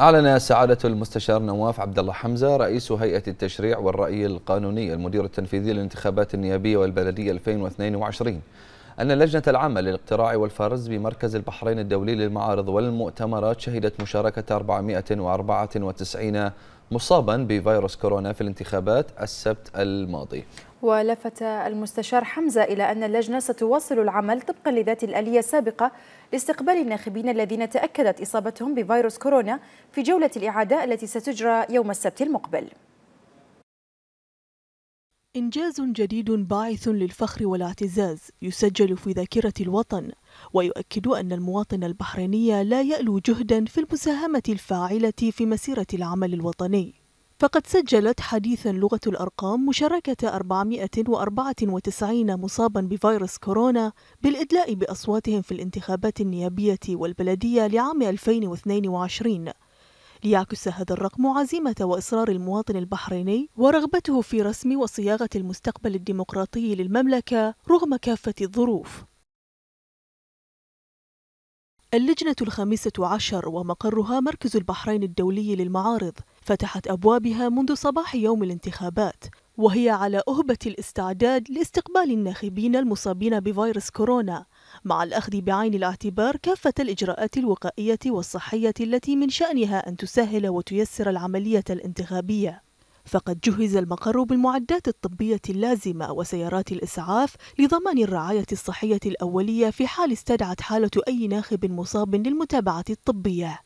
أعلن سعادة المستشار نواف عبد الله حمزة رئيس هيئة التشريع والرأي القانوني المدير التنفيذي للانتخابات النيابية والبلدية 2022 أن اللجنة العامة للاقتراع والفرز بمركز البحرين الدولي للمعارض والمؤتمرات شهدت مشاركة 494 مصابا بفيروس كورونا في الانتخابات السبت الماضي ولفت المستشار حمزة إلى أن اللجنة ستواصل العمل طبقا لذات الآلية السابقة لاستقبال الناخبين الذين تأكدت إصابتهم بفيروس كورونا في جولة الإعادة التي ستجرى يوم السبت المقبل إنجاز جديد باعث للفخر والاعتزاز يسجل في ذاكرة الوطن ويؤكد أن المواطن البحريني لا يألو جهدا في المساهمة الفاعلة في مسيرة العمل الوطني فقد سجلت حديثا لغة الأرقام مشاركة 494 مصابا بفيروس كورونا بالإدلاء بأصواتهم في الانتخابات النيابية والبلدية لعام 2022 ليعكس هذا الرقم عزيمة وإصرار المواطن البحريني ورغبته في رسم وصياغة المستقبل الديمقراطي للمملكة رغم كافة الظروف اللجنة الخامسة عشر ومقرها مركز البحرين الدولي للمعارض فتحت أبوابها منذ صباح يوم الانتخابات وهي على أهبة الاستعداد لاستقبال الناخبين المصابين بفيروس كورونا مع الأخذ بعين الاعتبار كافة الإجراءات الوقائية والصحية التي من شأنها أن تسهل وتيسر العملية الانتخابية فقد جهز المقر بالمعدات الطبية اللازمة وسيارات الإسعاف لضمان الرعاية الصحية الأولية في حال استدعت حالة أي ناخب مصاب للمتابعة الطبية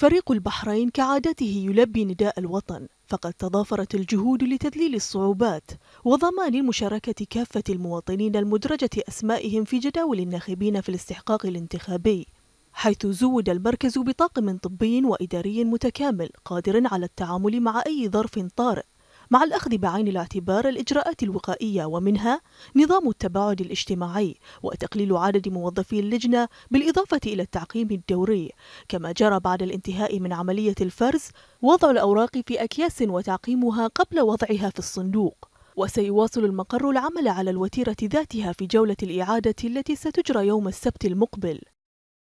فريق البحرين كعادته يلبي نداء الوطن فقد تضافرت الجهود لتذليل الصعوبات وضمان مشاركة كافة المواطنين المدرجة أسمائهم في جداول الناخبين في الاستحقاق الانتخابي حيث زود المركز بطاقم طبي وإداري متكامل قادر على التعامل مع أي ظرف طارئ مع الأخذ بعين الاعتبار الإجراءات الوقائية ومنها نظام التباعد الاجتماعي وتقليل عدد موظفي اللجنة بالإضافة إلى التعقيم الدوري كما جرى بعد الانتهاء من عملية الفرز وضع الأوراق في أكياس وتعقيمها قبل وضعها في الصندوق وسيواصل المقر العمل على الوتيرة ذاتها في جولة الإعادة التي ستجرى يوم السبت المقبل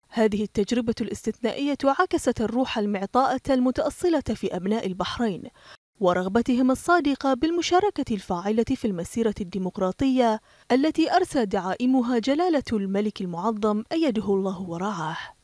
هذه التجربة الاستثنائية عكست الروح المعطاءة المتأصلة في أبناء البحرين ورغبتهم الصادقة بالمشاركة الفاعلة في المسيرة الديمقراطية التي أرسى دعائمها جلالة الملك المعظم أيده الله ورعاه